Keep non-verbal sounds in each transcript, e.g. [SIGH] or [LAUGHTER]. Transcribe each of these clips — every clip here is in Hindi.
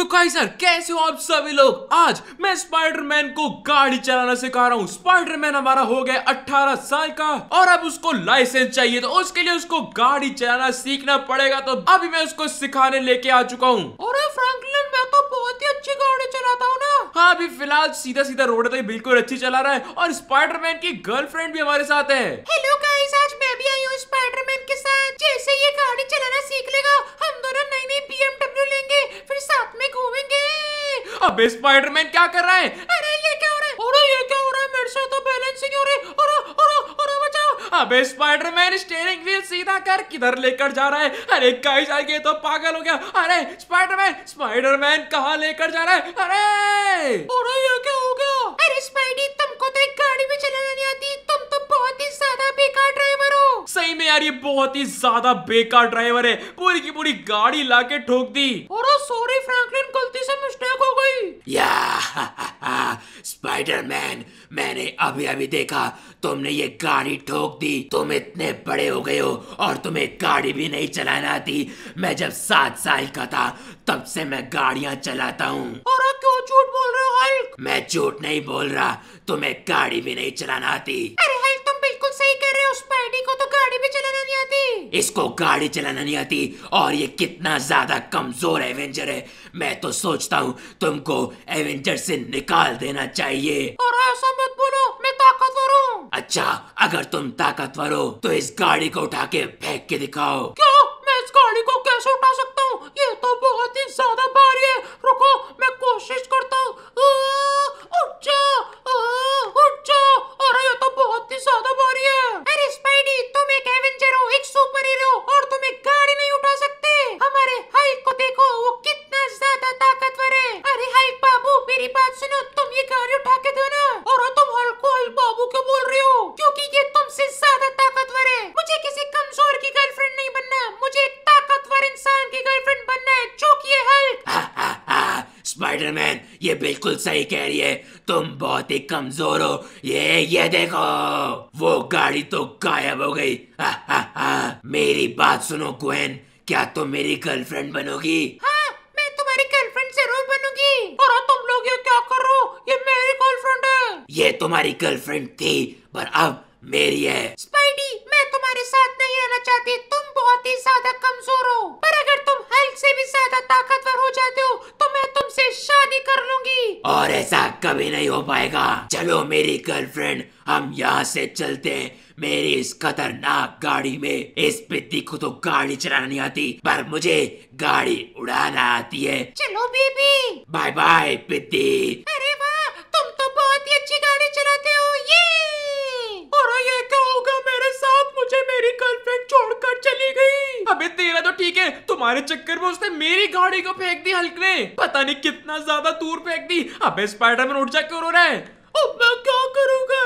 तो कई सर कैसे हो आप सभी लोग आज मैं स्पाइडरमैन को गाड़ी चलाना सिखा रहा हूँ स्पाइडरमैन हमारा हो गया 18 साल का और अब उसको लाइसेंस चाहिए तो उसके लिए उसको गाड़ी चलाना सीखना पड़ेगा तो अभी मैं उसको सिखाने लेके आ चुका हूँ तो ना हाँ अभी फिलहाल सीधा सीधा रोड तक बिल्कुल अच्छी चला रहा है और स्पाइडरमैन की गर्लफ्रेंड भी हमारे साथ है हेलो गाइस आज मैं भी आई हूँ स्पाइडरमैन के साथ जैसे ये गाड़ी चलाना सीख लेगा हम दोनों नई नई बीएमडब्ल्यू लेंगे फिर साथ में घूमेंगे अब स्पाइडरमैन क्या कर रहा है अरे ये क्या हो रहा है अरे ये क्या हो रहा है मेरे साथ तो बैलेंसिंग हो रही अरे अरे अरे बचाओ अबे स्पाइडरमैन स्टीयरिंग व्हील सीधा कर किधर लेकर जा रहा है अरे कहीं जाएंगे तो पागल हो गया अरे स्पाइडरमैन स्पाइडरमैन कहाँ लेकर जा रहा है अरे अरे ये क्या हो गया अरे स्पाइडी तुमको तो एक गाड़ी भी चलाना नहीं आती तुम तो बहुत ही ज्यादा बेकार ड्राइवर हो सही में यार ये बहुत ही ज्यादा बेकार ड्राइवर है पूरी की पूरी गाड़ी लाके ठोक दी और सॉरी फ्रैंकलिन स्पाइडरमैन गलती से मिस्टेक हो गई या स्पाइडरमैन मैंने अभी अभी देखा तुमने ये गाड़ी ठोक दी तुम इतने बड़े हो गए हो और तुम्हें गाड़ी भी नहीं चलाना आती मैं जब सात साल का था तब से मैं गाड़ियाँ चलाता हूँ और क्यों झूठ बोल रहे हो हल्क मैं झूठ नहीं बोल रहा तुम्हें गाड़ी भी नहीं चलाना आती अरे हल्क बिल्कुल सही कह रहे हो स्पाइडी को तो गाड़ी भी चलाना नहीं आती इसको गाड़ी चलाना नहीं आती और ये कितना ज्यादा कमजोर एवेंजर है मैं तो सोचता हूँ तुमको एवेंजर से निकाल देना चाहिए और ऐसा मत बोलो मैं ताकतवर हूँ अच्छा अगर तुम ताकतवर हो तो इस गाड़ी को उठा के फेंक के दिखाओ क्यों मैं इस गाड़ी को कैसे उठा सकता हूँ ये तो बहुत ही ज्यादा भारी है रुको मैं कोशिश करता हूँ बिल्कुल सही कह रही है तुम बहुत ही कमजोर हो ये ये देखो वो गाड़ी तो गायब हो गई मेरी बात सुनो कुहन क्या तुम मेरी गर्लफ्रेंड बनोगी हाँ, मैं तुम्हारी गर्लफ्रेंड जरूर बनूंगी और तुम लोग ये क्या कर रहे हो ये मेरी गर्लफ्रेंड है ये तुम्हारी गर्लफ्रेंड थी पर अब मेरी है और ऐसा कभी नहीं हो पाएगा चलो मेरी गर्लफ्रेंड हम यहाँ से चलते हैं मेरी इस खतरनाक गाड़ी में इस प्रति को तो गाड़ी चलाना नहीं आती पर मुझे गाड़ी उड़ाना आती है चलो बीबी बाय बाय प्रति अरे वाह तुम तो बहुत ही अच्छी गाड़ी चलाते हो ये और ये क्या होगा मेरे मेरी गर्लफ्रेंड छोड़कर चली गई अबे तेरा तो ठीक है तुम्हारे चक्कर में उसने मेरी गाड़ी को फेंक दी हल्क ने पता नहीं कितना ज्यादा दूर फेंक दी अबे स्पाइडरमैन उठ जा क्यों रो रहा है अब मैं क्या करूंगा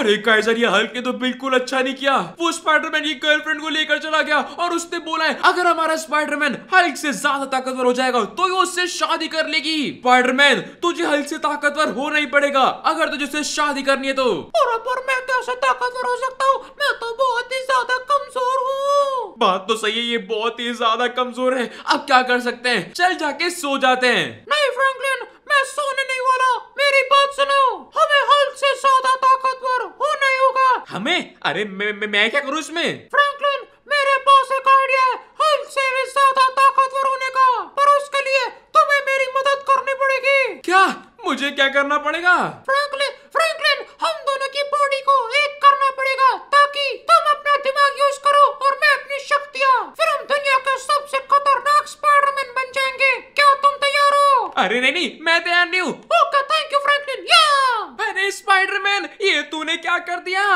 अरे काइजर ये हल्के तो बिल्कुल अच्छा नहीं किया वो स्पाइडरमैन की गर्लफ्रेंड को लेकर चला गया और उसने बोला है अगर हमारा स्पाइडरमैन हल्क से ज्यादा ताकतवर हो जाएगा तो ये उससे शादी कर लेगी स्पाइडरमैन तुझे हल्क से ताकतवर होना ही पड़ेगा अगर तुझे उससे शादी करनी है तो और पर मैं कैसे तो ताकतवर हो सकता हूँ मैं तो बहुत ही ज्यादा कमजोर हूँ बात तो सही है ये बहुत ही ज्यादा कमजोर है अब क्या कर सकते हैं चल जाके सो जाते हैं हमें अरे मैं, मैं, मैं क्या करूँ इसमें फ्रैंकलिन मेरे पास एक आइडिया है हमसे भी ज्यादा ताकतवर होने का पर उसके लिए तुम्हें मेरी मदद करनी पड़ेगी क्या मुझे क्या करना पड़ेगा फ्रैंकलिन फ्रैंकलिन हम दोनों की बॉडी को एक करना पड़ेगा ताकि तुम अपना दिमाग यूज करो और मैं अपनी शक्तियाँ फिर हम दुनिया के सबसे खतरनाक स्पाइडरमैन बन जाएंगे क्या तुम तैयार हो अरे नहीं नहीं मैं तैयार नहीं हूँ ओके थैंक यू फ्रैंकलिन या अरे स्पाइडरमैन ये तूने क्या कर दिया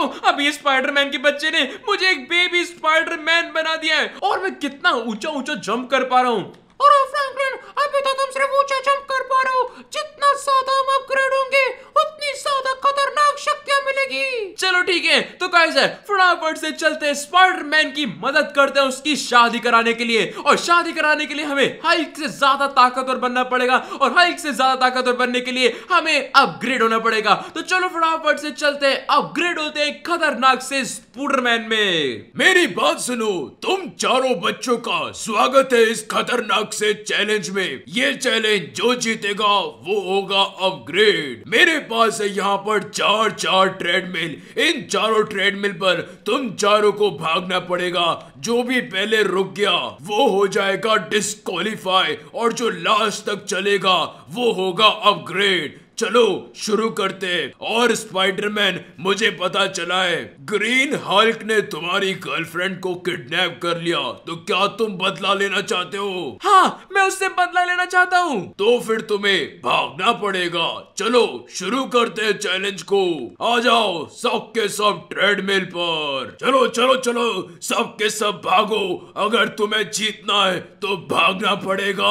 हो अभी स्पाइडरमैन के बच्चे ने मुझे एक बेबी स्पाइडरमैन बना दिया है और मैं कितना ऊंचा ऊंचा जंप कर पा रहा हूँ और फ्रैंकलिन अभी तो तुमसे ऊंचा जंप कर पा रहे हो जितना ज्यादा हम अपग्रेड होंगे उतनी ज्यादा खतरनाक शक्तियां मिलेगी चलो ठीक है तो गाइस है फटाफट से चलते स्पाइडरमैन की मदद करते हैं उसकी शादी कराने के लिए और शादी कराने के लिए हमें हल्क से ज्यादा ताकतवर बनना पड़ेगा और हल्क से ज्यादा ताकतवर बनने के लिए हमें अपग्रेड होना पड़ेगा तो चलो फटाफट से चलते हैं अपग्रेड होते हैं खतरनाक से स्पूडरमैन में मेरी बात सुनो तुम चारों बच्चों का स्वागत है इस खतरनाक अलग से चैलेंज में ये चैलेंज जो जीतेगा वो होगा अपग्रेड मेरे पास है यहाँ पर चार चार ट्रेडमिल इन चारों ट्रेडमिल पर तुम चारों को भागना पड़ेगा जो भी पहले रुक गया वो हो जाएगा डिस्कालीफाई और जो लास्ट तक चलेगा वो होगा अपग्रेड चलो शुरू करते और स्पाइडरमैन मुझे पता चला है ग्रीन हल्क ने तुम्हारी गर्लफ्रेंड को किडनैप कर लिया तो क्या तुम बदला लेना चाहते हो हाँ मैं उससे बदला लेना चाहता हूँ तो फिर तुम्हें भागना पड़ेगा चलो शुरू करते हैं चैलेंज को आ जाओ सबके सब ट्रेडमिल पर चलो चलो चलो सबके सब भागो अगर तुम्हें जीतना है तो भागना पड़ेगा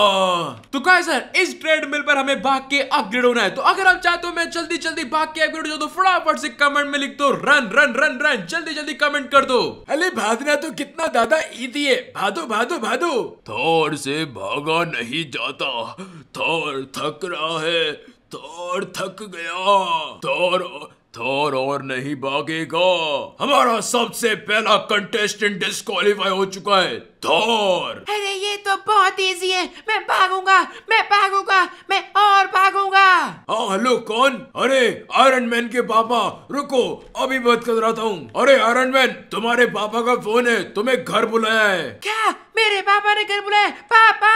तो कहा सर इस ट्रेडमिल पर हमें भाग के अपग्रेड होना है तो अगर आप चाहते हो मैं जल्दी जल्दी भाग के वीडियो दो फटाफट से कमेंट में लिख दो रन रन रन रन जल्दी जल्दी कमेंट कर दो अरे भागना तो कितना दादा ईदी है भादो भादो भादो थोर से भागा नहीं जाता थोर थक रहा है थोर थक गया थोर थोर और नहीं भागेगा हमारा सबसे पहला कंटेस्टेंट डिस्कालीफाई हो चुका है थोर अरे ये तो बहुत इजी है मैं भागूंगा मैं भागूंगा मैं हाँ हेलो कौन अरे आयरन मैन के पापा रुको अभी बात रहा हूँ अरे आयरन मैन तुम्हारे पापा का फोन है तुम्हें घर बुलाया है क्या मेरे पापा ने घर बुलाया पापा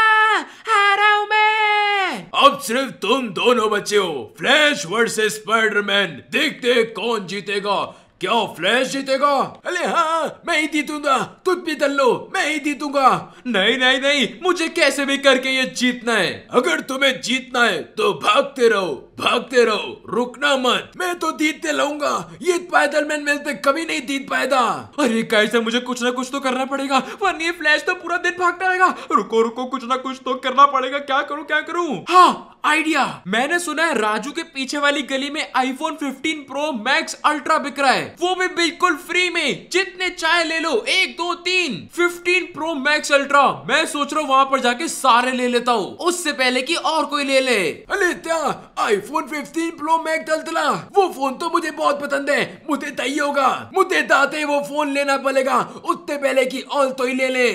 आ रहा हूँ मैं अब सिर्फ तुम दोनों बच्चे हो फ्लैश वर्सेस स्पाइडरमैन देखते कौन जीतेगा क्या फ्लैश जीतेगा अरे हाँ मैं ही जीतूंगा कुछ भी दल लो मैं ही जीतूंगा नहीं नहीं नहीं मुझे कैसे भी करके ये जीतना है अगर तुम्हें जीतना है तो भागते रहो भागते रहो रुकना मत मैं तो जीतते लूंगा ये पैदल मैन मिलते कभी नहीं जीत पाएगा अरे कैसे मुझे कुछ ना कुछ तो करना पड़ेगा वन ये फ्लैश तो पूरा दिन भागता रहेगा रुको रुको कुछ ना कुछ तो करना पड़ेगा क्या करूँ क्या करूँ हाँ आइडिया मैंने सुना है राजू के पीछे वाली गली में आईफोन 15 प्रो मैक्स अल्ट्रा बिक रहा है वो भी बिल्कुल फ्री में जितने चाहे ले लो एक दो तीन फिफ्टीन प्रो मैक्स अल्ट्रा मैं सोच रहा हूँ वहाँ पर जाके सारे ले लेता हूँ उससे पहले की और कोई ले ले अरे iPhone fifteen pro max ultra वो फोन तो मुझे बहुत पसंद है मुझे तय होगा मुझे दाते वो फोन लेना पड़ेगा उससे पहले की और तो ही ले ले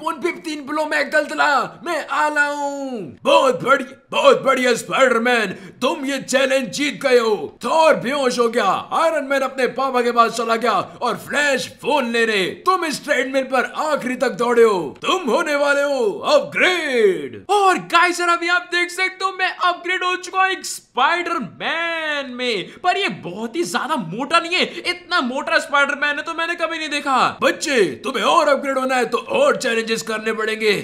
phone fifteen pro max ultra मैं आ रहा हूँ बहुत बढ़िया बहुत बढ़िया स्पाइडरमैन तुम ये चैलेंज जीत गए हो थॉर बेहोश हो गया आयरन मैन अपने पापा के पास चला गया और फ्लैश फोन लेने तुम इस ट्रेडमिल पर आखिरी तक दौड़े हो तुम होने वाले हो अपग्रेड और गाइस सर अभी आप देख सकते हो मैं अपग्रेड हो चुका हूँ स्पाइडर मैन में पर ये बहुत ही ज्यादा मोटा नहीं है इतना मोटा स्पाइडर मैन है तो मैंने कभी नहीं देखा बच्चे तुम्हें और अपग्रेड होना है तो और चैलेंजेस करने पड़ेंगे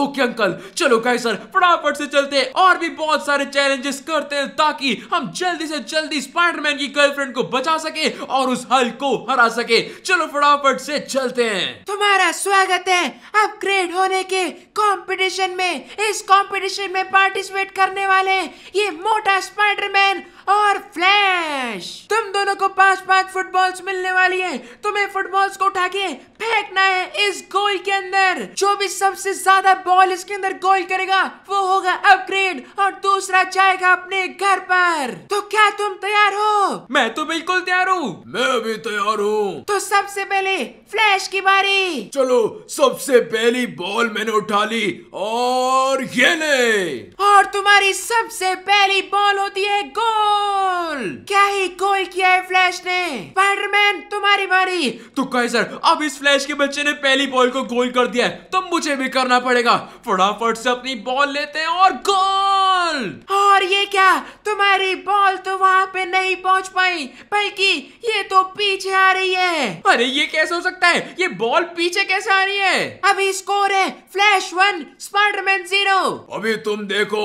ओके अंकल चलो गाइस सर फटाफट से चलते हैं और भी बहुत सारे चैलेंजेस करते हैं ताकि हम जल्दी से जल्दी स्पाइडरमैन की गर्लफ्रेंड को बचा सके और उस हल्क को हरा सके चलो फटाफट से चलते हैं तुम्हारा स्वागत है अपग्रेड होने के कंपटीशन में इस कंपटीशन में पार्टिसिपेट करने वाले ये मोटा स्पाइडरमैन और फ्लैश तुम दोनों को पांच पांच फुटबॉल्स मिलने वाली हैं। तुम्हें फुटबॉल्स को उठा के फेंकना है इस गोल के अंदर जो भी सबसे ज्यादा बॉल इसके अंदर गोल करेगा वो होगा अपग्रेड और दूसरा जाएगा अपने घर पर तो क्या तुम तैयार हो मैं तो बिल्कुल तैयार हूँ मैं भी तैयार हूँ तो सबसे पहले फ्लैश की बारी चलो सबसे पहली बॉल मैंने उठा ली और ये ले और तुम्हारी सबसे पहली बॉल होती है गोल गोल क्या ही गोल किया है फ्लैश ने स्पाइडरमैन तुम्हारी बारी तो सर अब इस फ्लैश के बच्चे ने पहली बॉल को गोल कर दिया है तो मुझे भी करना पड़ेगा फटाफट से अपनी बॉल लेते हैं और गोल हाँ, और ये क्या तुम्हारी बॉल तो वहाँ पे नहीं पहुँच पाई बल्कि ये तो पीछे आ रही है अरे ये कैसे हो सकता है ये बॉल पीछे कैसे आ रही है अभी स्कोर है फ्लैश वन स्पाइडरमैन जीरो अभी तुम देखो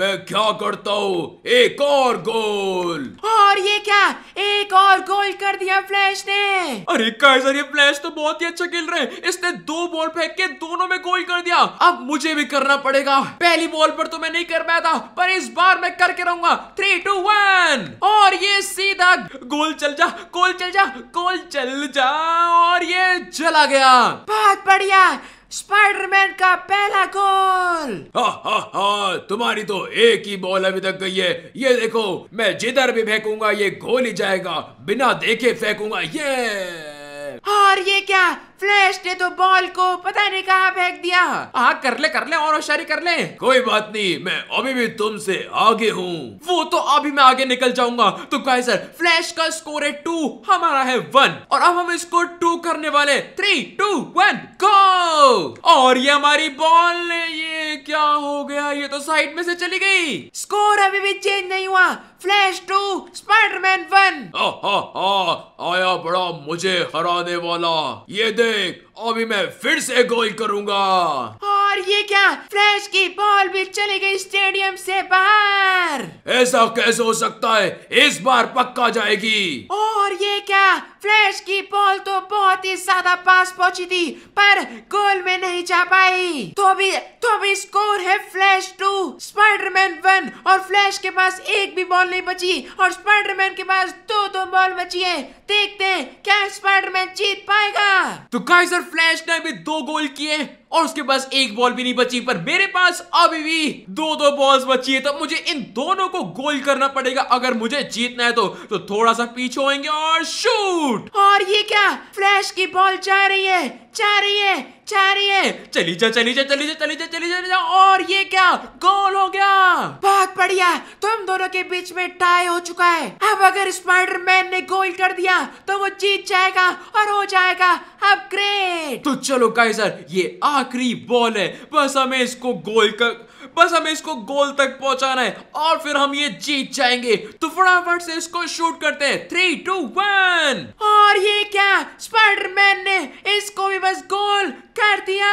मैं क्या करता हूँ एक और गोल और ये क्या एक और गोल कर दिया फ्लैश ने अरे काइजर ये फ्लैश तो बहुत ही अच्छा खेल रहे हैं इसने दो बॉल फेंक के दोनों में गोल कर दिया अब मुझे भी करना पड़ेगा पहली बॉल पर तो मैं नहीं कर पाया था पर इस बार बार मैं करके रहूंगा थ्री टू वन और ये सीधा गोल चल जा गोल चल जा गोल चल जा और ये चला गया बहुत बढ़िया स्पाइडरमैन का पहला गोल हा हा हा तुम्हारी तो एक ही बॉल अभी तक गई है ये देखो मैं जिधर भी फेंकूंगा ये गोल ही जाएगा बिना देखे फेंकूंगा ये और ये क्या फ्लैश ने तो बॉल को पता नहीं कहाँ फेंक दिया हाँ कर ले कर ले और होशियारी कर ले कोई बात नहीं मैं अभी भी तुमसे आगे हूँ वो तो अभी मैं आगे निकल जाऊंगा तो कहे सर फ्लैश का स्कोर है टू हमारा है वन और अब हम इसको टू करने वाले थ्री टू वन गो और ये हमारी बॉल ये क्या हो गया ये तो साइड में से चली गई स्कोर अभी भी चेंज नहीं हुआ फ्लैश टू स्पाइडरमैन वन आया बड़ा मुझे हराने वाला ये दे Music! अभी मैं फिर से गोल करूंगा और ये क्या फ्लैश की बॉल भी चली गई स्टेडियम से बाहर ऐसा कैसे हो सकता है इस बार पक्का जाएगी और ये क्या फ्लैश की बॉल तो बहुत ही ज्यादा पास पहुंची थी पर गोल में नहीं जा पाई तो भी तो भी स्कोर है फ्लैश टू स्पाइडरमैन वन और फ्लैश के पास एक भी बॉल नहीं बची और स्पाइडरमैन के पास दो दो बॉल बची है देखते हैं क्या स्पाइडरमैन जीत पाएगा तो काइजर फ्लैश ने भी दो गोल किए और उसके पास एक बॉल भी नहीं बची पर मेरे पास अभी भी दो दो बॉल्स बची है तो मुझे इन दोनों को गोल करना पड़ेगा अगर मुझे जीतना है तो तो थोड़ा सा पीछे होएंगे और शूट और ये क्या फ्लैश की बॉल जा रही है जा रही है जा रही है चली जा चली जा चली जा चली जा चली जा, जा और ये क्या गोल हो गया बहुत बढ़िया तुम दोनों के बीच में टाई हो चुका है अब अगर स्पाइडरमैन ने गोल कर दिया तो वो जीत जाएगा और हो जाएगा अपग्रेड तो चलो गाइस ये आ आखिरी बॉल है बस हमें इसको गोल कर बस हमें इसको गोल तक पहुंचाना है और फिर हम ये जीत जाएंगे तो फटाफट से इसको शूट करते हैं थ्री टू वन और ये क्या स्पाइडरमैन ने इसको भी बस गोल कर दिया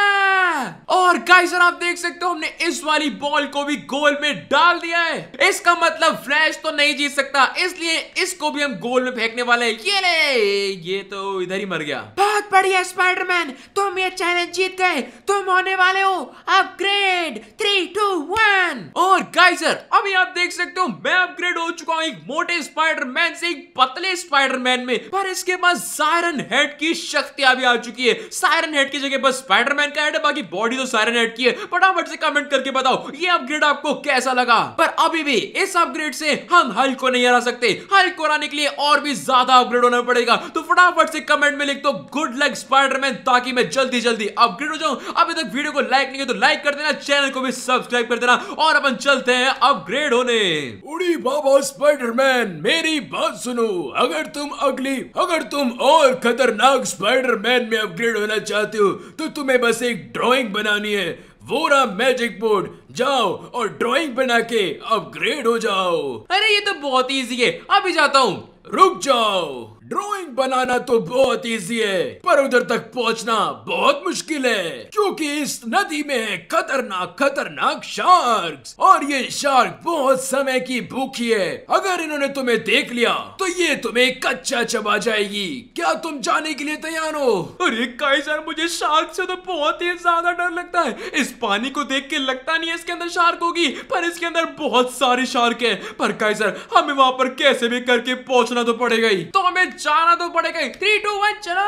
और गाइस आप देख सकते हो हमने इस वाली बॉल को भी गोल में डाल दिया है इसका मतलब फ्लैश तो नहीं जीत सकता इसलिए इसको भी हम गोल में फेंकने वाले हैं ये ले ये तो इधर ही मर गया बहुत बढ़िया स्पाइडरमैन तुम ये चैलेंज जीत गए तुम होने वाले हो अपग्रेड थ्री टू वैन और गाइजर अभी आप देख सकते हो मैं अपग्रेड हो चुका हूँ एक मोटे स्पाइडरमैन से एक पतले स्पाइडरमैन में पर इसके पास सायरन हेड की शक्तियां भी आ चुकी है सायरन हेड की जगह पर स्पाइडरमैन का हेड है बाकी बॉडी तो सायरन हेड की है फटाफट से कमेंट करके बताओ ये अपग्रेड आपको कैसा लगा पर अभी भी इस अपग्रेड से हम हल को नहीं हरा सकते हल को हराने के लिए और भी ज्यादा अपग्रेड होना पड़ेगा तो फटाफट से कमेंट में लिख दो गुड लक स्पाइडरमैन ताकि मैं जल्दी जल्दी अपग्रेड हो जाऊं अभी तक वीडियो को लाइक नहीं है तो लाइक कर देना चैनल को भी सब्सक्राइब सब्सक्राइब कर देना और अपन चलते हैं अपग्रेड होने उड़ी बाबा स्पाइडरमैन मेरी बात सुनो अगर तुम अगली अगर तुम और खतरनाक स्पाइडरमैन में अपग्रेड होना चाहते हो तो तुम्हें बस एक ड्राइंग बनानी है वो रहा मैजिक बोर्ड जाओ और ड्राइंग बना के अपग्रेड हो जाओ अरे ये तो बहुत इजी है अभी जाता हूँ रुक जाओ ड्राइंग बनाना तो बहुत इजी है पर उधर तक पहुंचना बहुत मुश्किल है क्योंकि इस नदी में है खतरनाक खतरनाक शार्क और ये शार्क बहुत समय की भूखी है अगर इन्होंने तुम्हें देख लिया तो ये तुम्हें कच्चा चबा जाएगी क्या तुम जाने के लिए तैयार हो अरे काई सर मुझे शार्क से तो बहुत ही ज्यादा डर लगता है इस पानी को देख के लगता नहीं है इसके अंदर शार्क होगी पर इसके अंदर बहुत सारी शार्क है पर काई सर हमें वहां पर कैसे भी करके पहुंचना तो पड़ेगा ही तो हमें जाना तो पड़ेगा थ्री टू वन चलो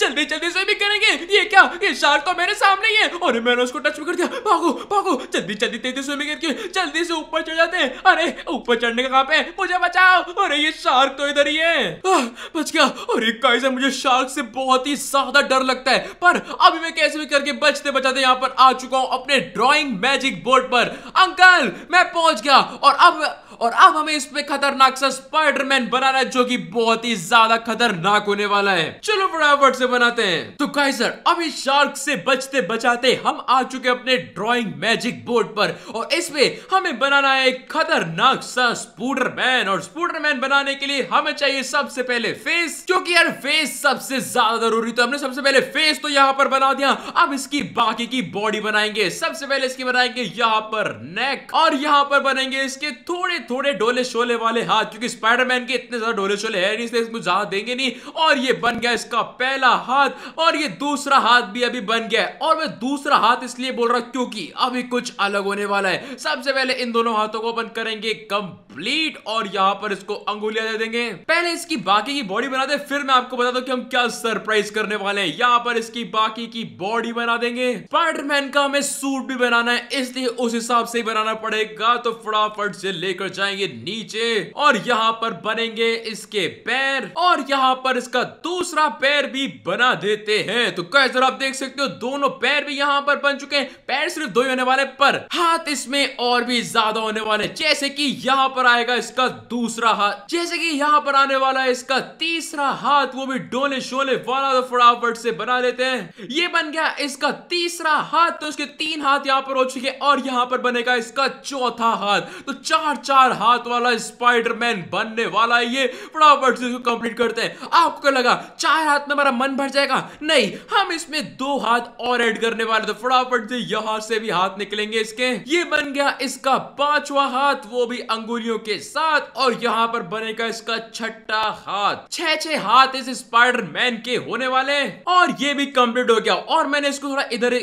जल्दी जल्दी से भी करेंगे ये क्या ये शार्क तो मेरे सामने ही है और मैंने उसको टच भी कर दिया भागो भागो जल्दी जल्दी तेजी से करके जल्दी से ऊपर चढ़ जाते हैं अरे ऊपर चढ़ने का कहाँ पे मुझे बचाओ अरे ये शार्क तो इधर ही है बच गया और इक्कीस मुझे शार्क से बहुत ही ज्यादा डर लगता है पर अभी मैं कैसे भी करके बचते बचाते यहाँ पर आ चुका हूँ अपने ड्रॉइंग मैजिक बोर्ड पर अंकल मैं पहुंच गया और अब और अब हमें इसमें खतरनाक सा स्पाइडरमैन बनाना है जो कि बहुत ही ज्यादा खतरनाक होने वाला है चलो फटाफट से बनाते हैं तो काइसर अब इस शार्क से बचते बचाते हम आ चुके अपने ड्रॉइंग मैजिक बोर्ड पर और इसमें हमें बनाना है खतरनाक सा स्पूडरमैन और स्पूडरमैन बनाने के लिए हमें चाहिए सबसे पहले फेस क्योंकि यार फेस सबसे ज्यादा जरूरी तो हमने सबसे पहले फेस तो यहाँ पर बना दिया अब इसकी बाकी की बॉडी बनाएंगे सबसे पहले इसकी बनाएंगे यहाँ पर नेक और यहाँ पर बनेंगे इसके थोड़े थोड़े डोले शोले वाले हाथ क्योंकि स्पाइडरमैन के इतने ज्यादा डोले शोले है इसलिए इसको ज्यादा देंगे नहीं और ये बन गया इसका पहला हाथ और ये दूसरा हाथ भी अभी बन गया और मैं दूसरा हाथ इसलिए बोल रहा क्योंकि अभी कुछ अलग होने वाला है सबसे पहले इन दोनों हाथों को अपन करेंगे कंप्लीट और यहाँ पर इसको अंगुलिया दे देंगे पहले इसकी बाकी की बॉडी बना दे फिर मैं आपको बता दू की हम क्या सरप्राइज करने वाले हैं यहाँ पर इसकी बाकी की बॉडी बना देंगे स्पाइडरमैन का हमें सूट भी बनाना है इसलिए उस हिसाब से बनाना पड़ेगा तो फटाफट से लेकर जाएंगे नीचे और यहाँ पर बनेंगे इसके पैर और यहाँ पर इसका दूसरा पैर भी बना देते हैं तो कैसे आप देख सकते हो दोनों पैर भी यहाँ पर बन चुके हैं पैर सिर्फ दो ही होने वाले पर हाथ इसमें और भी ज्यादा होने वाले जैसे कि यहाँ पर आएगा इसका दूसरा हाथ जैसे कि यहाँ पर आने वाला है इसका तीसरा हाथ वो भी डोले शोले वाला तो फटाफट से बना लेते हैं ये बन गया इसका तीसरा हाथ तो इसके तीन हाथ यहाँ पर हो चुके और यहाँ पर बनेगा इसका चौथा हाथ तो चार चार चार हाथ वाला स्पाइडरमैन बनने वाला है ये फटाफट से इसको कंप्लीट करते हैं आपको लगा चार हाथ में हमारा मन भर जाएगा नहीं हम इसमें दो हाथ और ऐड करने वाले तो फटाफट से यहाँ से भी हाथ निकलेंगे इसके ये बन गया इसका पांचवा हाथ वो भी अंगुलियों के साथ और यहाँ पर बनेगा इसका छठा हाथ छह छह हाथ इस स्पाइडरमैन के होने वाले और ये भी कंप्लीट हो गया और मैंने इसको थोड़ा इधर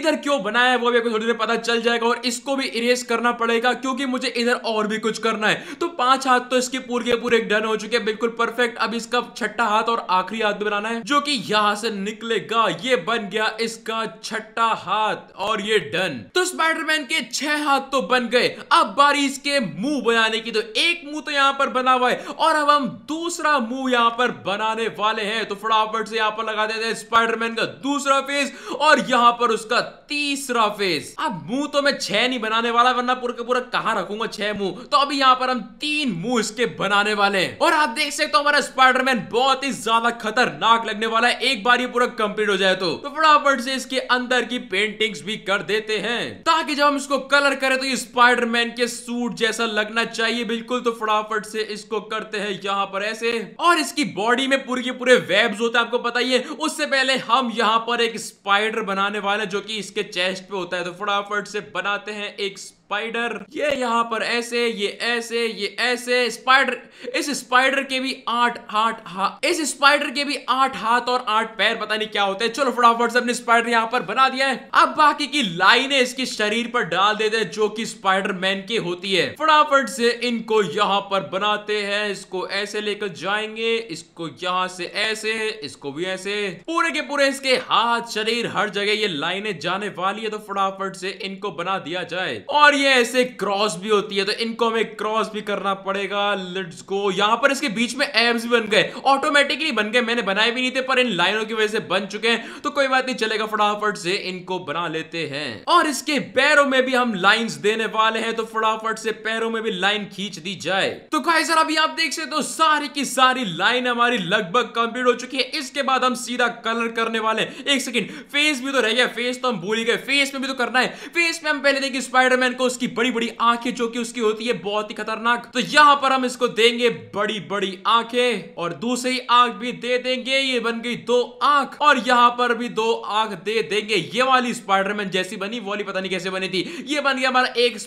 इधर क्यों बनाया वो भी आपको थोड़ी देर पता चल जाएगा और इसको भी इरेज करना पड़ेगा क्योंकि मुझे इधर और भी कुछ करना है तो पांच हाथ तो इसके पूरे पूरे डन हो चुके हैं बिल्कुल परफेक्ट अब इसका छठा हाथ और आखिरी हाथ बनाना है जो कि यहाँ से निकलेगा ये बन गया इसका छठा हाथ और ये डन तो स्पाइडरमैन के छह हाथ तो बन गए अब बारी इसके मुंह बनाने की तो एक मुंह तो यहाँ पर बना हुआ है और अब हम दूसरा मुंह यहाँ पर बनाने वाले हैं तो फटाफट से यहाँ पर लगा देते हैं स्पाइडरमैन का दूसरा फेस और यहाँ पर उसका तीसरा फेस अब मुंह तो मैं छह नहीं बनाने वाला वरना पूरा पूरा कहा रखूंगा छह मुंह तो तो अभी यहाँ पर हम तीन मुंह इसके बनाने वाले हैं और आप देख सकते हो हमारा स्पाइडरमैन बहुत ही ज्यादा खतरनाक लगने वाला है एक बार ये पूरा कंप्लीट हो जाए तो।, तो फटाफट से इसके अंदर की पेंटिंग्स भी कर देते हैं ताकि जब हम इसको कलर करें तो ये स्पाइडरमैन के सूट जैसा लगना चाहिए बिल्कुल तो फटाफट से इसको करते हैं यहाँ पर ऐसे और इसकी बॉडी में पूरे के पूरे वेब्स होते हैं आपको पता है उससे पहले हम यहाँ पर एक स्पाइडर बनाने वाले जो की इसके चेस्ट पे होता है तो फटाफट से बनाते हैं एक स्पाइडर ये यहाँ पर ऐसे ये ऐसे ये ऐसे स्पाइडर इस स्पाइडर के भी आठ आठ हाथ इस स्पाइडर के भी आठ हाथ और आठ पैर पता नहीं क्या होते हैं चलो फटाफट से अपने स्पाइडर यहाँ पर बना दिया है अब बाकी की लाइनें इसके शरीर पर डाल देते हैं जो की स्पाइडर मैन की होती है फटाफट से इनको यहाँ पर बनाते हैं इसको ऐसे लेकर जाएंगे इसको यहाँ से ऐसे इसको भी ऐसे पूरे के पूरे इसके हाथ शरीर हर जगह ये लाइने जाने वाली है तो फटाफट से इनको बना दिया जाए और ये ऐसे क्रॉस भी होती है तो इनको हमें क्रॉस भी करना पड़ेगा लेट्स गो यहाँ पर इसके बीच में एब्स भी बन गए ऑटोमेटिकली बन गए मैंने बनाए भी नहीं थे पर इन लाइनों की वजह से बन चुके हैं तो कोई बात नहीं चलेगा फटाफट से इनको बना लेते हैं और इसके पैरों में भी हम लाइन देने वाले हैं तो फटाफट से पैरों में भी लाइन खींच दी जाए तो खाई सर अभी आप देख सकते हो तो सारी की सारी लाइन हमारी लगभग कंप्लीट हो चुकी है इसके बाद हम सीधा कलर करने वाले एक सेकेंड फेस भी तो रह गया फेस तो हम भूल गए फेस में भी तो करना है फेस में हम पहले देखिए स्पाइडरमैन को उसकी बड़ी बड़ी आंखें जो कि उसकी होती है बहुत ही खतरनाक तो यहाँ पर हम इसको देंगे बड़ी बड़ी आंखें और दूसरी आंख भी दे देंगे ये बन गई दो आंख और यहाँ पर भी दो आंख दे देंगे ये वाली स्पाइडरमैन जैसी बनी वो वाली पता नहीं कैसे बनी थी ये बन गया हमारा एक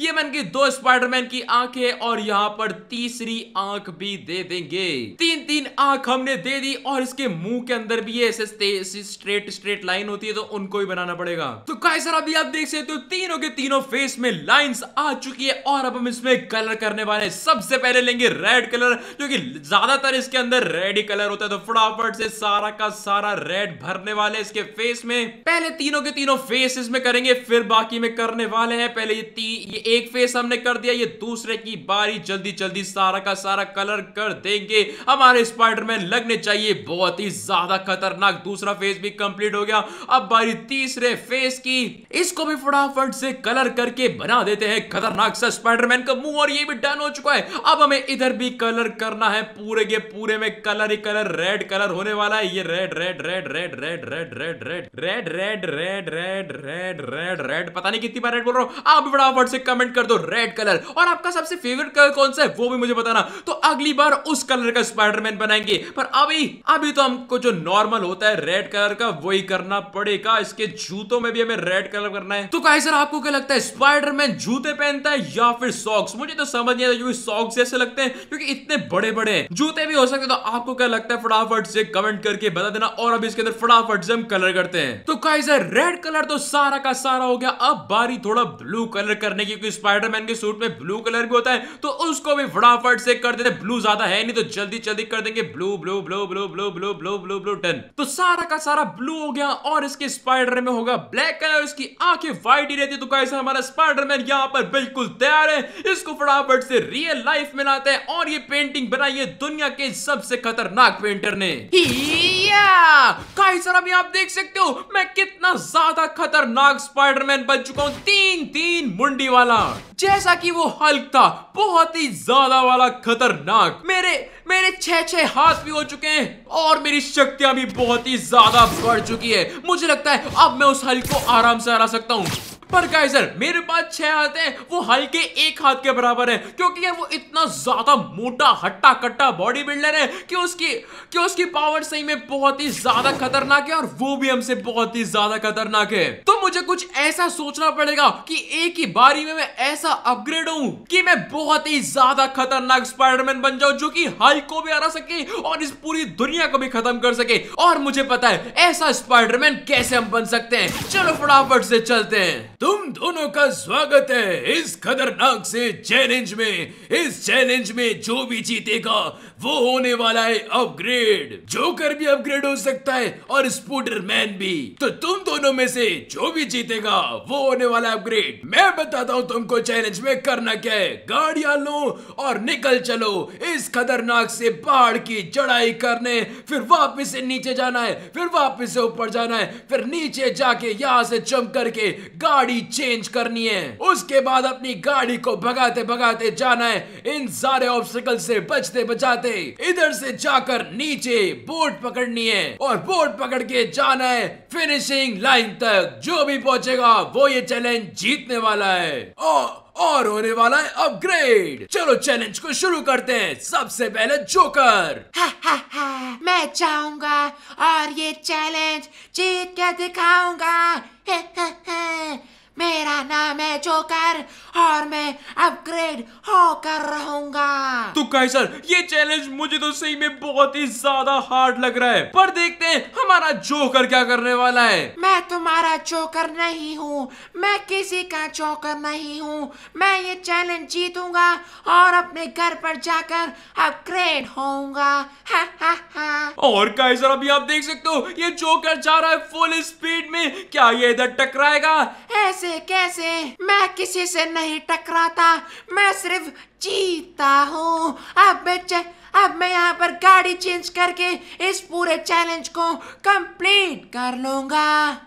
ये बन गई दो स्पाइडरमैन की आंखें और यहाँ पर तीसरी आंख भी दे देंगे तीन तीन आंख हमने दे दी और इसके मुंह के अंदर भी ऐसे स्ट्रेट स्ट्रेट लाइन होती है तो उनको भी बनाना पड़ेगा तो कैसे अभी आप देख सकते हो तीनों के तीनों फेस इसमें लाइंस आ चुकी है और अब हम इसमें कलर करने वाले हैं सबसे पहले लेंगे रेड कलर क्योंकि ज्यादातर इसके अंदर रेड ही कलर होता है तो फटाफट से सारा का सारा रेड भरने वाले इसके फेस में पहले तीनों के तीनों फेस इसमें करेंगे फिर बाकी में करने वाले हैं पहले ये ती, ये एक फेस हमने कर दिया ये दूसरे की बारी जल्दी जल्दी सारा का सारा कलर कर देंगे हमारे स्पाइडरमैन लगने चाहिए बहुत ही ज्यादा खतरनाक दूसरा फेस भी कंप्लीट हो गया अब बारी तीसरे फेस की इसको भी फटाफट से कलर करके बना देते हैं खतरनाक सा स्पाइडरमैन का मुंह और ये भी डन हो चुका है अब हमें इधर भी कलर करना है पूरे के पूरे में कलर ही कलर रेड कलर होने वाला है ये red red red red red red red red red red red red red red red पता नहीं कितनी बार रेड बोल रहा हूँ आप फटाफट से कमेंट कर दो रेड कलर और आपका सबसे फेवरेट कलर कौन सा है वो भी मुझे बताना तो अगली बार उस कलर का स्पाइडरमैन बनाएंगे पर अभी अभी तो हमको जो नॉर्मल होता है रेड कलर का वही करना पड़ेगा इसके जूतों में भी हमें रेड कलर करना है तो काई आपको क्या लगता है स्पाइडर स्पाइडरमैन जूते पहनता है या फिर सॉक्स मुझे तो समझ नहीं आता क्योंकि सॉक्स जैसे लगते हैं क्योंकि इतने बड़े बड़े जूते भी हो सकते तो आपको क्या लगता है फटाफट से कमेंट करके बता देना और अभी इसके अंदर फटाफट से हम कलर करते हैं तो काइजर रेड कलर तो सारा का सारा हो गया अब बारी थोड़ा ब्लू कलर करने की क्योंकि स्पाइडरमैन के सूट में ब्लू कलर भी होता है तो उसको भी फटाफट से कर देते ब्लू ज्यादा है नहीं तो जल्दी जल्दी कर देंगे blue blue blue blue blue blue blue blue blue टन तो सारा का सारा ब्लू हो गया और इसके स्पाइडर में होगा ब्लैक कलर इसकी आंखें व्हाइट ही रहती तो कैसा हमारा स्पाइडर स्पाइडरमैन यहाँ पर बिल्कुल तैयार है इसको फटाफट से रियल लाइफ में लाते हैं और ये पेंटिंग बनाई है दुनिया के सबसे खतरनाक पेंटर ने सर अभी आप देख सकते हो मैं कितना ज्यादा खतरनाक स्पाइडरमैन बन चुका हूँ तीन तीन मुंडी वाला जैसा कि वो हल्क था बहुत ही ज्यादा वाला खतरनाक मेरे मेरे छह छह हाथ भी हो चुके हैं और मेरी शक्तियां भी बहुत ही ज्यादा बढ़ चुकी है मुझे लगता है अब मैं उस हल्क को आराम से हरा सकता हूँ पर गाइस यार मेरे पास छह हाथ है वो हल्के एक हाथ के बराबर है क्योंकि यार वो इतना ज्यादा मोटा हट्टा कट्टा बॉडी बिल्डर है कि उसकी कि उसकी पावर सही में बहुत ही ज्यादा खतरनाक है और वो भी हमसे बहुत ही ज्यादा खतरनाक है तो मुझे कुछ ऐसा सोचना पड़ेगा कि एक ही बारी में मैं ऐसा अपग्रेड हूं कि मैं बहुत ही ज्यादा खतरनाक स्पाइडरमैन बन जाऊं जो कि हल्क को भी हरा सके और इस पूरी दुनिया को भी खत्म कर सके और मुझे पता है ऐसा स्पाइडरमैन कैसे हम बन सकते हैं चलो फटाफट से चलते हैं तुम दोनों का स्वागत है इस खतरनाक से चैलेंज में इस चैलेंज में जो भी जीतेगा वो होने वाला है अपग्रेड जोकर भी अपग्रेड हो सकता है और स्पूटरमैन भी तो तुम दोनों में से जो भी जीतेगा वो होने वाला है अपग्रेड मैं बताता हूँ तुमको चैलेंज में करना क्या है गाड़िया लो और निकल चलो इस खतरनाक से पहाड़ की चढ़ाई करने फिर वापिस से नीचे जाना है फिर वापिस से ऊपर जाना है फिर नीचे जाके यहाँ से चम करके गाड़ी चेंज करनी है उसके बाद अपनी गाड़ी को भगाते भगाते जाना है इन सारे ऑब्स्टिकल से बचते बचाते से इधर से जाकर नीचे बोर्ड पकड़नी है और बोर्ड पकड़ के जाना है फिनिशिंग लाइन तक जो भी पहुंचेगा वो ये चैलेंज जीतने वाला है और और होने वाला है अपग्रेड चलो चैलेंज को शुरू करते हैं सबसे पहले जोकर मैं चाहूंगा और ये चैलेंज जीत के दिखाऊंगा मेरा नाम है जोकर और मैं अपग्रेड होकर रहूंगा तो काय सर ये चैलेंज मुझे तो सही में बहुत ही ज्यादा हार्ड लग रहा है पर देखते हैं हमारा जोकर क्या करने वाला है मैं तुम्हारा जोकर नहीं हूँ मैं किसी का जोकर नहीं हूँ मैं ये चैलेंज जीतूंगा और अपने घर पर जाकर अपग्रेड होऊंगा और काय सर अभी आप देख सकते हो ये जोकर जा रहा है फुल स्पीड में क्या ये इधर टकराएगा ऐसे कैसे कैसे मैं किसी से नहीं टकराता मैं सिर्फ जीता हूँ अब अब मैं यहाँ पर गाड़ी चेंज करके इस पूरे चैलेंज को कंप्लीट कर लूंगा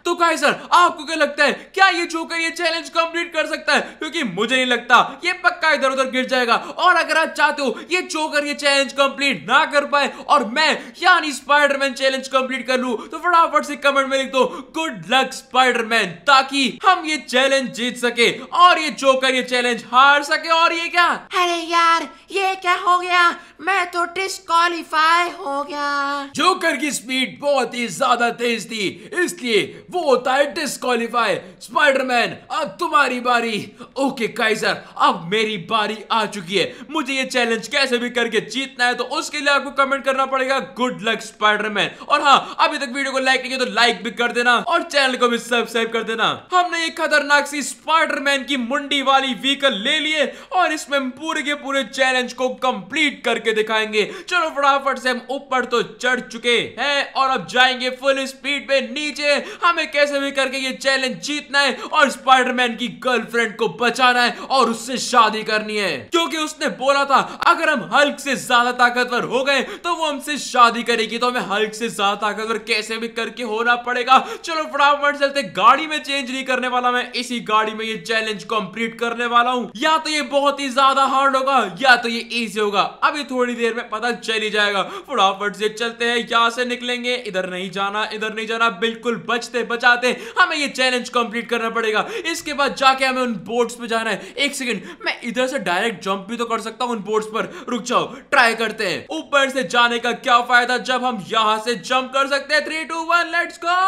तो कहे सर आपको क्या लगता है क्या ये जोकर ये चैलेंज कंप्लीट कर सकता है क्योंकि मुझे नहीं लगता ये पक्का इधर उधर गिर जाएगा और अगर आप चाहते हो ये जोकर ये चैलेंज कंप्लीट ना कर पाए और मैं यानी स्पाइडरमैन चैलेंज कंप्लीट कर लू तो फटाफट से कमेंट में लिख दो गुड लक स्पाइडरमैन ताकि हम ये चैलेंज जीत सके और ये जोकर ये चैलेंज हार सके और ये क्या अरे यार ये क्या हो गया मैं तो डिस्कालीफाई हो गया जोकर की स्पीड बहुत ही ज्यादा तेज थी इसलिए वो होता है डिस्कालीफाई स्पाइडरमैन अब तुम्हारी बारी ओके काइजर अब मेरी बारी आ चुकी है मुझे ये चैलेंज कैसे भी करके जीतना है तो उसके लिए आपको कमेंट करना पड़ेगा गुड लक स्पाइडरमैन और हाँ अभी तक वीडियो को लाइक नहीं किया तो लाइक भी कर देना और चैनल को भी सब्सक्राइब कर देना हमने एक खतरनाक सी स्पाइडरमैन की मुंडी वाली व्हीकल ले लिए और इसमें पूरे के पूरे चैलेंज को कंप्लीट करके दिखाया जाएंगे चलो फटाफट से हम ऊपर तो चढ़ चुके हैं और अब जाएंगे फुल स्पीड पे नीचे हमें कैसे भी करके ये चैलेंज जीतना है और स्पाइडरमैन की गर्लफ्रेंड को बचाना है और उससे शादी करनी है क्योंकि उसने बोला था अगर हम हल्क से ज्यादा ताकतवर हो गए तो वो हमसे शादी करेगी तो हमें हल्क से ज्यादा ताकतवर कैसे भी करके होना पड़ेगा चलो फटाफट चलते गाड़ी में चेंज नहीं करने वाला मैं इसी गाड़ी में ये चैलेंज कंप्लीट करने वाला हूँ या तो ये बहुत ही ज्यादा हार्ड होगा या तो ये इजी होगा अभी थोड़ी देर देर में पता चल ही जाएगा फटाफट से चलते हैं यहाँ से निकलेंगे इधर नहीं जाना इधर नहीं जाना बिल्कुल बचते बचाते हमें ये चैलेंज कंप्लीट करना पड़ेगा इसके बाद जाके हमें उन बोर्ड्स पे जाना है एक सेकंड मैं इधर से डायरेक्ट जंप भी तो कर सकता हूँ उन बोर्ड्स पर रुक जाओ ट्राई करते हैं ऊपर से जाने का क्या फायदा जब हम यहाँ से जंप कर सकते हैं three two one let's go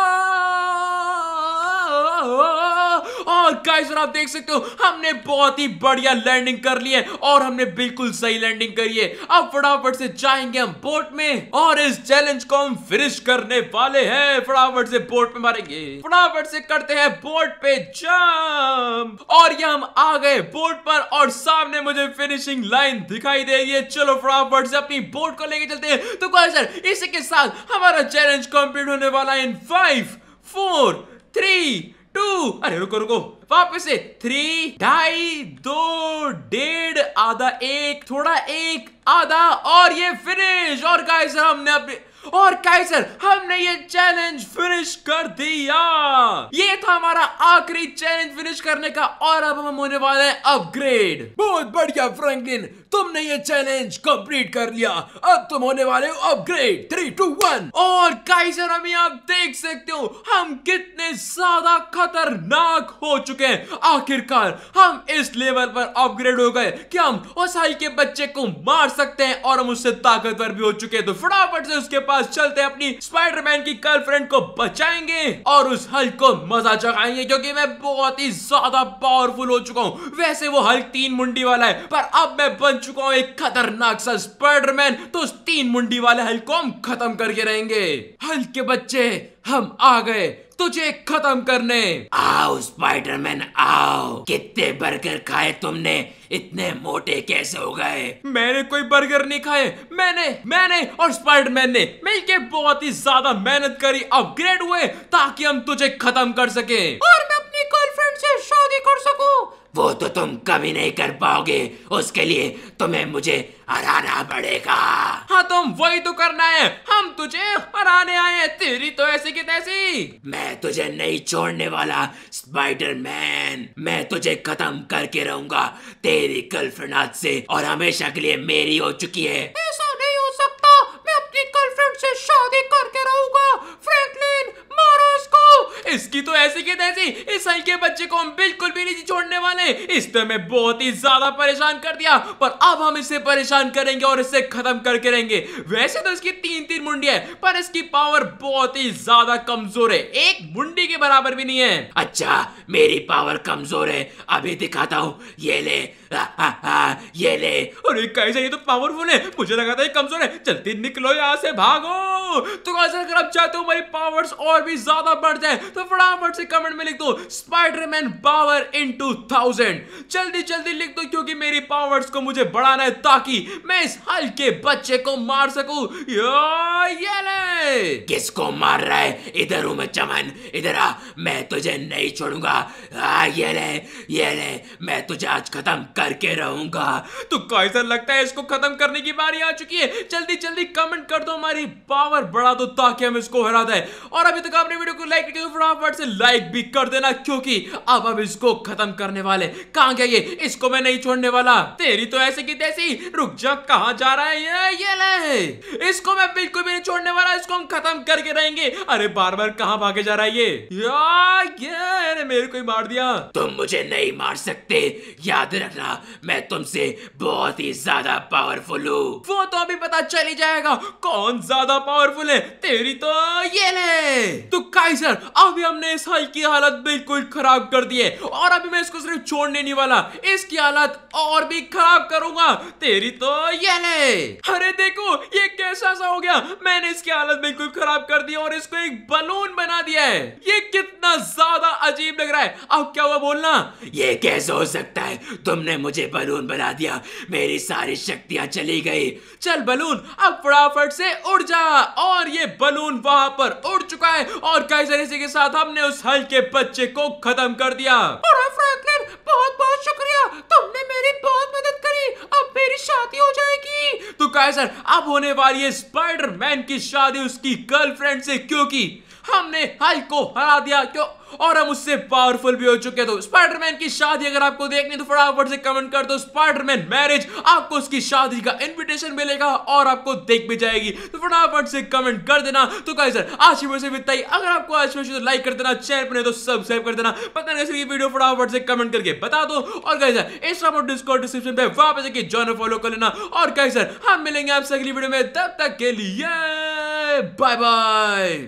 और गाइस आप देख सकते हो हमने बहुत ही बढ़िया लैंडिंग कर ली है और हमने बिल्कुल सही लैंडिंग करी है अब फटाफट फटाफट से जाएंगे हम बोट में और इस चैलेंज को हम फिनिश करने वाले हैं फटाफट से बोट में मारेंगे फटाफट से करते हैं बोट पे जंप और ये हम आ गए बोट पर और सामने मुझे फिनिशिंग लाइन दिखाई दे रही है चलो फटाफट से अपनी बोट को लेके चलते हैं तो सर इसी के साथ हमारा चैलेंज कंप्लीट होने वाला है in five four three two अरे रुको रुको वापस से थ्री ढाई दो डेढ़ आधा एक थोड़ा एक आधा और ये फिनिश और गाइस हमने अपने और कैसर हमने ये चैलेंज फिनिश कर दिया ये था हमारा आखिरी चैलेंज फिनिश करने का और अब हम होने वाले हैं अपग्रेड बहुत बढ़िया फ्रैंकलिन तुमने ये चैलेंज कंप्लीट कर लिया अब तुम होने वाले हो अपग्रेड थ्री टू वन और कैसर अभी आप देख सकते हो हम कितने ज्यादा खतरनाक हो चुके हैं आखिरकार हम इस लेवल पर अपग्रेड हो गए कि हम उस के बच्चे को मार सकते हैं और हम उससे ताकतवर भी हो चुके हैं तो फटाफट से उसके पास पास चलते अपनी स्पाइडरमैन की गर्लफ्रेंड को बचाएंगे और उस हल्क को मजा चगाएंगे क्योंकि मैं बहुत ही ज्यादा पावरफुल हो चुका हूँ वैसे वो हल्क तीन मुंडी वाला है पर अब मैं बन चुका हूँ एक खतरनाक सा स्पाइडरमैन तो उस तीन मुंडी वाले हल्क को हम खत्म करके रहेंगे हल्क के बच्चे हम आ गए तुझे खत्म करने आओ स्पाइडरमैन आओ कितने बर्गर खाए तुमने इतने मोटे कैसे हो गए मैंने कोई बर्गर नहीं खाए मैंने मैंने और स्पाइडरमैन ने मिलके बहुत ही ज्यादा मेहनत करी अपग्रेड हुए ताकि हम तुझे खत्म कर सके और मैं अपनी गर्लफ्रेंड से शादी कर सकूं वो तो तुम कभी नहीं कर पाओगे उसके लिए तुम्हें मुझे हराना पड़ेगा हाँ तुम वही तो करना है हम तुझे हराने आए हैं तेरी तो ऐसी की तैसी मैं तुझे नहीं छोड़ने वाला स्पाइडर मैन मैं तुझे खत्म करके रहूंगा तेरी गर्लफ्रेंड आज से और हमेशा के लिए मेरी हो चुकी है ऐसा इसकी तो ऐसी की तैसी इस हल्के बच्चे को हम बिल्कुल भी नहीं छोड़ने वाले इसने हमें बहुत ही ज्यादा परेशान कर दिया पर अब हम इसे परेशान करेंगे और इसे खत्म करके रहेंगे वैसे तो इसकी तीन तीन मुंडी है पर इसकी पावर बहुत ही ज्यादा कमजोर है एक मुंडी के बराबर भी नहीं है अच्छा मेरी पावर कमजोर है अभी दिखाता हूँ ये ले [LAUGHS] ये ले और कैसे ये तो पावरफुल है मुझे लगा था ये कमजोर है जल्दी निकलो यहाँ से भागो तो कैसे अगर आप चाहते हो मेरी पावर्स और भी ज्यादा बढ़ जाए तो फटाफट से कमेंट में लिख दो Spiderman power in two thousand जल्दी जल्दी लिख दो क्योंकि मेरी पावर्स को मुझे बढ़ाना है ताकि मैं इस हल्के बच्चे को मार सकू ये ले किसको मार रहा है इधर हूं मैं चमन इधर आ मैं तुझे नहीं छोड़ूंगा ये ले ये ले मैं तुझे आज खत्म कर करके रहूंगा तो कैसा लगता है इसको खत्म करने की बारी आ चुकी है जल्दी जल्दी कमेंट कर दो हमारी पावर बढ़ा दो ताकि हम इसको हरा दें और अभी तक तो आपने वीडियो को लाइक नहीं तो फटाफट से लाइक भी कर देना क्योंकि अब हम इसको खत्म करने वाले कहा गया ये इसको मैं नहीं छोड़ने वाला तेरी तो ऐसे की तैसी रुक जा कहा जा रहा है ये ये ले इसको मैं बिल्कुल भी नहीं छोड़ने वाला इसको हम खत्म करके रहेंगे अरे बार बार कहा भागे जा रहा है ये यार ये मेरे को ही मार दिया तुम मुझे नहीं मार सकते याद रखना ना मैं तुमसे बहुत ही ज्यादा पावरफुल हूँ वो तो अभी पता चल ही जाएगा कौन ज्यादा पावरफुल है तेरी तो ये ले तो काइसर अभी हमने इस हल की हालत बिल्कुल खराब कर दी है और अभी मैं इसको सिर्फ छोड़ने नहीं वाला इसकी हालत और भी खराब करूंगा तेरी तो ये ले अरे देखो ये कैसा सा हो गया मैंने इसकी हालत बिल्कुल खराब कर दी और इसको एक बलून बना दिया है ये कितना ज्यादा अजीब लग रहा है अब क्या हुआ बोलना ये कैसे हो सकता है तुमने मुझे बलून बना दिया मेरी सारी शक्तियां चली गई चल बलून अब फटाफट से उड़ जा और ये बलून वहां पर उड़ चुका है और कैसर इसी के साथ हमने उस हल्के बच्चे को खत्म कर दिया और हाँ, फ्रैंकलिन बहुत बहुत शुक्रिया तुमने मेरी बहुत मदद करी अब मेरी शादी हो जाएगी तो कैसर अब होने वाली है स्पाइडरमैन की शादी उसकी गर्लफ्रेंड से क्योंकि हमने हाइक को हरा दिया क्यों और हम उससे पावरफुल भी हो चुके तो स्पाइडरमैन की शादी अगर आपको देखनी तो फटाफट से कमेंट कर दो स्पाइडरमैन मैरिज आपको उसकी शादी का इनविटेशन मिलेगा और आपको देख भी जाएगी तो फटाफट से कमेंट कर देना तो कहीं सर आज की से बिताई अगर आपको आज वीडियो लाइक कर देना चैनल पर तो सब्सक्राइब कर देना पता नहीं कैसे वीडियो फटाफट से कमेंट करके बता दो और कहीं सर इंस्टाग्राम और डिस्कॉर्ड डिस्क्रिप्शन पे वापस पर जाके ज्वाइन फॉलो कर लेना और कहीं सर हम मिलेंगे आपसे अगली वीडियो में तब तक के लिए बाय बाय